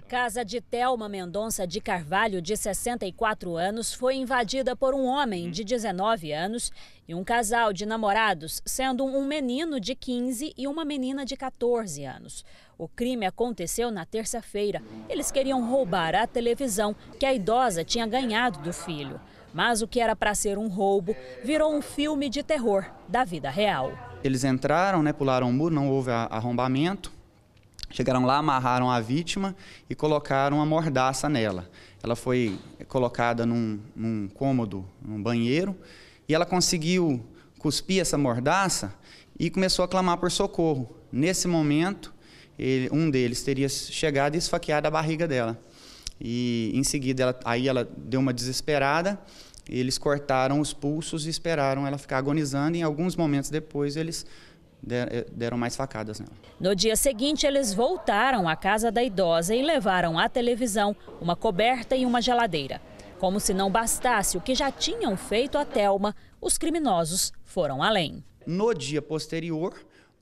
A casa de Telma Mendonça de Carvalho, de 64 anos, foi invadida por um homem de 19 anos e um casal de namorados, sendo um menino de 15 e uma menina de 14 anos. O crime aconteceu na terça-feira. Eles queriam roubar a televisão que a idosa tinha ganhado do filho. Mas o que era para ser um roubo virou um filme de terror da vida real. Eles entraram, né, pularam o muro, não houve arrombamento Chegaram lá, amarraram a vítima e colocaram uma mordaça nela. Ela foi colocada num, num cômodo, num banheiro, e ela conseguiu cuspir essa mordaça e começou a clamar por socorro. Nesse momento, ele, um deles teria chegado e esfaqueado a barriga dela. E em seguida, ela, aí ela deu uma desesperada, eles cortaram os pulsos e esperaram ela ficar agonizando. E, em alguns momentos depois, eles eh, deram mais facadas nela. No dia seguinte, eles voltaram à casa da idosa e levaram a televisão, uma coberta e uma geladeira. Como se não bastasse o que já tinham feito a Thelma, os criminosos foram além. No dia posterior,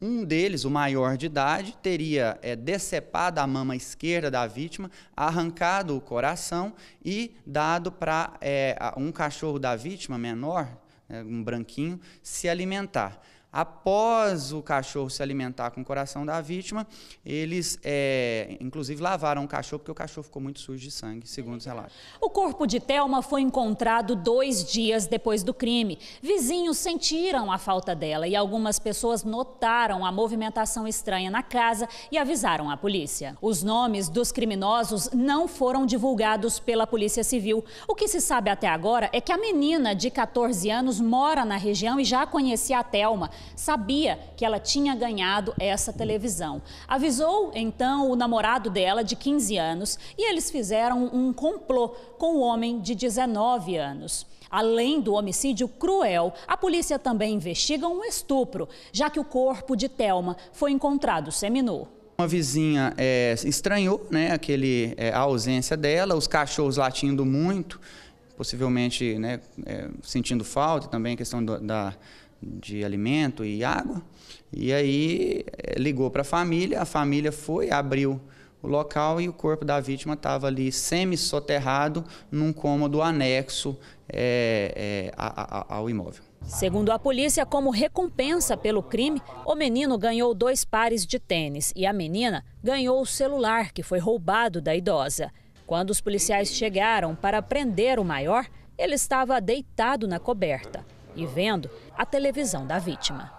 um deles, o maior de idade, teria é, decepado a mama esquerda da vítima, arrancado o coração e dado para é, eh, um cachorro da vítima menor, né, um branquinho, se alimentar após o cachorro se alimentar com o coração da vítima, eles, é, inclusive, lavaram o cachorro, porque o cachorro ficou muito sujo de sangue, segundo os relatos. O corpo de Thelma foi encontrado dois dias depois do crime. Vizinhos sentiram a falta dela e algumas pessoas notaram a movimentação estranha na casa e avisaram a polícia. Os nomes dos criminosos não foram divulgados pela Polícia Civil. O que se sabe até agora é que a menina de 14 anos mora na região e já conhecia a Thelma sabia que ela tinha ganhado essa televisão. Avisou então o namorado dela, de 15 anos, e eles fizeram um complô com o homem de 19 anos. Além do homicídio cruel, a polícia também investiga um estupro, já que o corpo de Telma foi encontrado seminu. Uma vizinha é, estranhou né, aquele, é, a ausência dela, os cachorros latindo muito, possivelmente né, é, sentindo falta também a questão do, da, de alimento e água. E aí eh, ligou para a família, a família foi, abriu o local e o corpo da vítima estava ali semi-soterrado num cômodo anexo é, é, ao imóvel. Segundo a polícia, como recompensa pelo crime, o menino ganhou dois pares de tênis e a menina ganhou o celular que foi roubado da idosa. Quando os policiais chegaram para prender o maior, ele estava deitado na coberta e vendo a televisão da vítima.